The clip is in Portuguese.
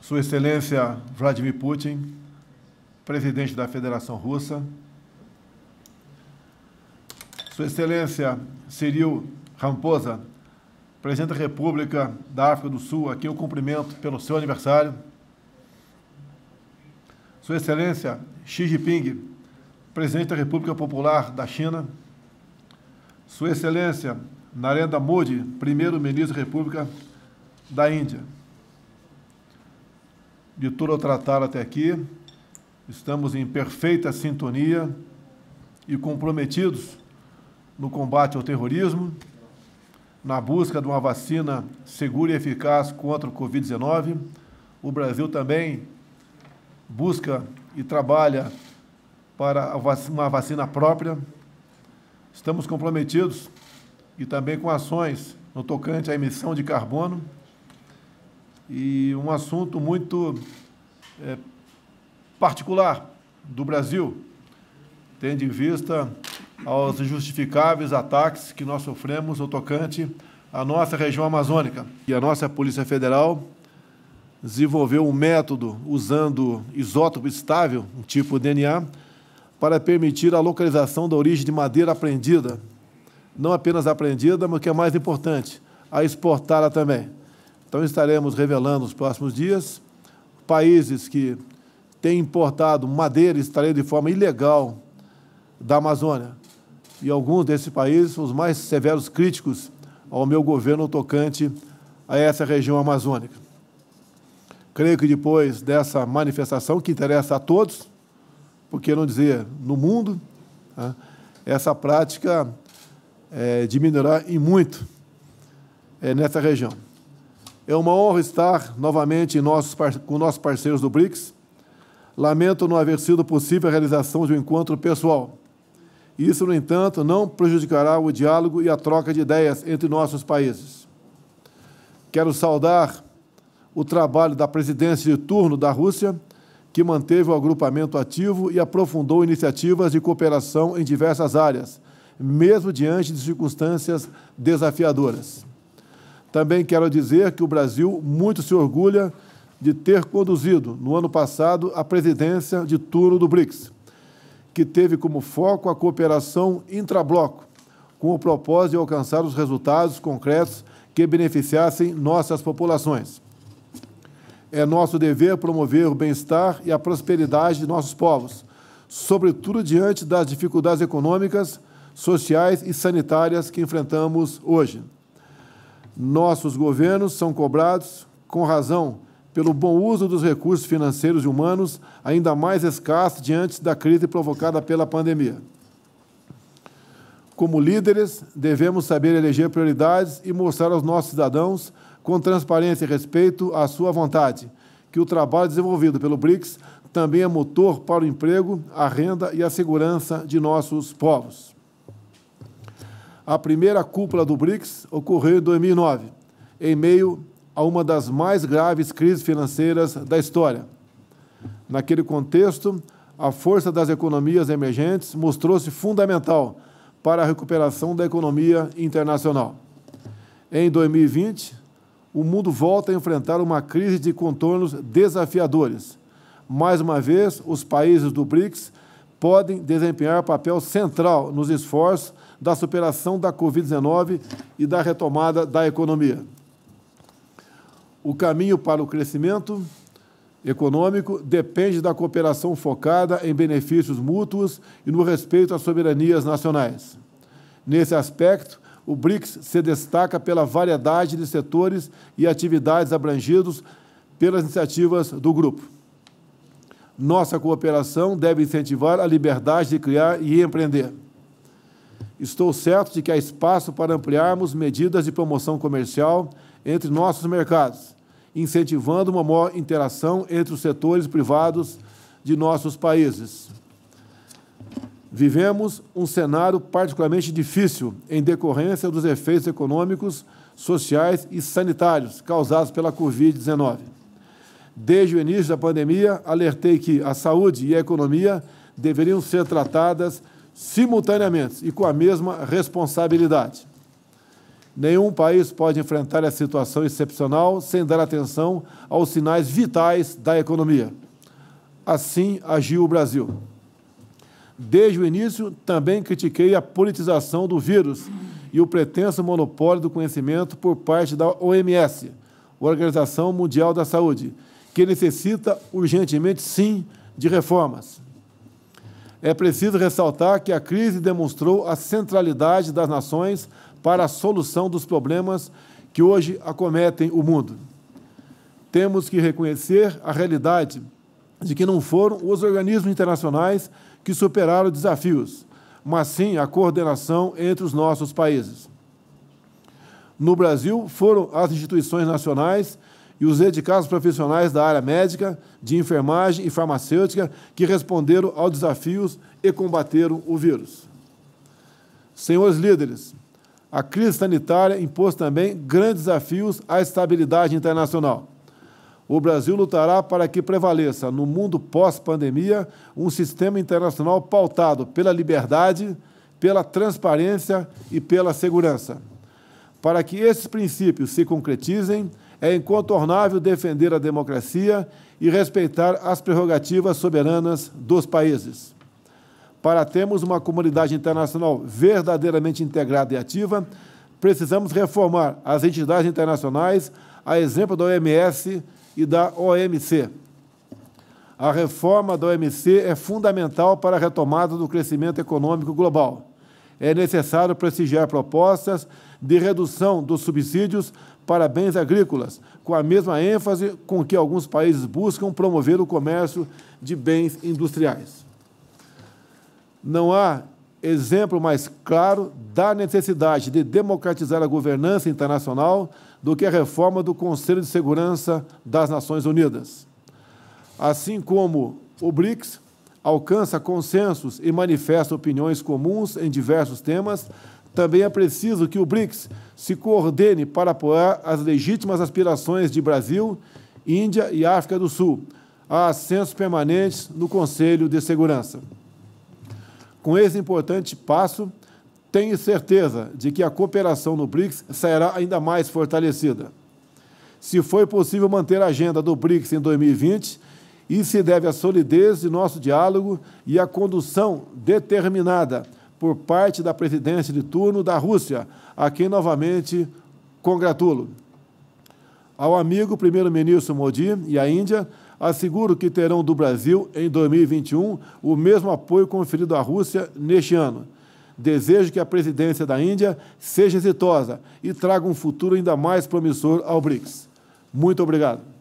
Sua Excelência Vladimir Putin, presidente da Federação Russa, Sua Excelência Cyril Ramposa, presidente da República da África do Sul, aqui eu cumprimento pelo seu aniversário. Sua Excelência Xi Jinping, presidente da República Popular da China. Sua Excelência Narendra Modi, primeiro-ministro da República da Índia de tudo o tratar até aqui. Estamos em perfeita sintonia e comprometidos no combate ao terrorismo, na busca de uma vacina segura e eficaz contra o Covid-19. O Brasil também busca e trabalha para uma vacina própria. Estamos comprometidos e também com ações no tocante à emissão de carbono e um assunto muito é, particular do Brasil, tendo em vista aos injustificáveis ataques que nós sofremos no tocante à nossa região amazônica. E a nossa Polícia Federal desenvolveu um método usando isótopo estável, um tipo DNA, para permitir a localização da origem de madeira apreendida. Não apenas apreendida, mas o que é mais importante, a exportá-la também. Então estaremos revelando nos próximos dias países que têm importado madeira extraída de forma ilegal da Amazônia. E alguns desses países são os mais severos críticos ao meu governo tocante a essa região amazônica. Creio que depois dessa manifestação, que interessa a todos, por que não dizer no mundo, né, essa prática é, diminuirá em muito é, nessa região. É uma honra estar novamente nossos, com nossos parceiros do BRICS. Lamento não haver sido possível a realização de um encontro pessoal. Isso, no entanto, não prejudicará o diálogo e a troca de ideias entre nossos países. Quero saudar o trabalho da presidência de turno da Rússia, que manteve o agrupamento ativo e aprofundou iniciativas de cooperação em diversas áreas, mesmo diante de circunstâncias desafiadoras. Também quero dizer que o Brasil muito se orgulha de ter conduzido, no ano passado, a presidência de turno do BRICS, que teve como foco a cooperação intrabloco, com o propósito de alcançar os resultados concretos que beneficiassem nossas populações. É nosso dever promover o bem-estar e a prosperidade de nossos povos, sobretudo diante das dificuldades econômicas, sociais e sanitárias que enfrentamos hoje. Nossos governos são cobrados, com razão, pelo bom uso dos recursos financeiros e humanos, ainda mais escassos diante da crise provocada pela pandemia. Como líderes, devemos saber eleger prioridades e mostrar aos nossos cidadãos, com transparência e respeito, a sua vontade, que o trabalho desenvolvido pelo BRICS também é motor para o emprego, a renda e a segurança de nossos povos. A primeira cúpula do BRICS ocorreu em 2009, em meio a uma das mais graves crises financeiras da história. Naquele contexto, a força das economias emergentes mostrou-se fundamental para a recuperação da economia internacional. Em 2020, o mundo volta a enfrentar uma crise de contornos desafiadores. Mais uma vez, os países do BRICS podem desempenhar papel central nos esforços da superação da Covid-19 e da retomada da economia. O caminho para o crescimento econômico depende da cooperação focada em benefícios mútuos e no respeito às soberanias nacionais. Nesse aspecto, o BRICS se destaca pela variedade de setores e atividades abrangidos pelas iniciativas do grupo. Nossa cooperação deve incentivar a liberdade de criar e empreender. Estou certo de que há espaço para ampliarmos medidas de promoção comercial entre nossos mercados, incentivando uma maior interação entre os setores privados de nossos países. Vivemos um cenário particularmente difícil em decorrência dos efeitos econômicos, sociais e sanitários causados pela Covid-19. Desde o início da pandemia, alertei que a saúde e a economia deveriam ser tratadas simultaneamente e com a mesma responsabilidade. Nenhum país pode enfrentar a situação excepcional sem dar atenção aos sinais vitais da economia. Assim agiu o Brasil. Desde o início, também critiquei a politização do vírus e o pretenso monopólio do conhecimento por parte da OMS, Organização Mundial da Saúde, que necessita urgentemente, sim, de reformas. É preciso ressaltar que a crise demonstrou a centralidade das nações para a solução dos problemas que hoje acometem o mundo. Temos que reconhecer a realidade de que não foram os organismos internacionais que superaram desafios, mas sim a coordenação entre os nossos países. No Brasil, foram as instituições nacionais e os dedicados profissionais da área médica, de enfermagem e farmacêutica que responderam aos desafios e combateram o vírus. Senhores líderes, a crise sanitária impôs também grandes desafios à estabilidade internacional. O Brasil lutará para que prevaleça, no mundo pós-pandemia, um sistema internacional pautado pela liberdade, pela transparência e pela segurança. Para que esses princípios se concretizem, é incontornável defender a democracia e respeitar as prerrogativas soberanas dos países. Para termos uma comunidade internacional verdadeiramente integrada e ativa, precisamos reformar as entidades internacionais, a exemplo da OMS e da OMC. A reforma da OMC é fundamental para a retomada do crescimento econômico global é necessário prestigiar propostas de redução dos subsídios para bens agrícolas, com a mesma ênfase com que alguns países buscam promover o comércio de bens industriais. Não há exemplo mais claro da necessidade de democratizar a governança internacional do que a reforma do Conselho de Segurança das Nações Unidas. Assim como o BRICS, alcança consensos e manifesta opiniões comuns em diversos temas, também é preciso que o BRICS se coordene para apoiar as legítimas aspirações de Brasil, Índia e África do Sul a assentos permanentes no Conselho de Segurança. Com esse importante passo, tenho certeza de que a cooperação no BRICS será ainda mais fortalecida. Se foi possível manter a agenda do BRICS em 2020, isso se deve à solidez de nosso diálogo e à condução determinada por parte da presidência de turno da Rússia, a quem novamente congratulo. Ao amigo primeiro-ministro Modi e à Índia, asseguro que terão do Brasil, em 2021, o mesmo apoio conferido à Rússia neste ano. Desejo que a presidência da Índia seja exitosa e traga um futuro ainda mais promissor ao BRICS. Muito obrigado.